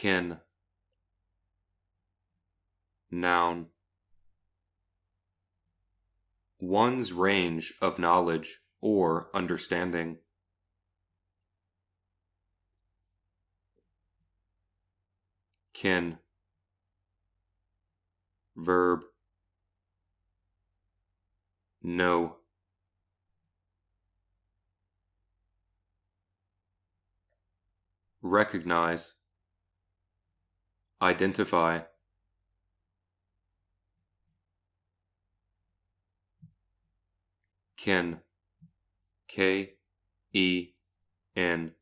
Kin. Noun. One's range of knowledge or understanding. Kin. Verb. No. Recognize. Identify Ken K E N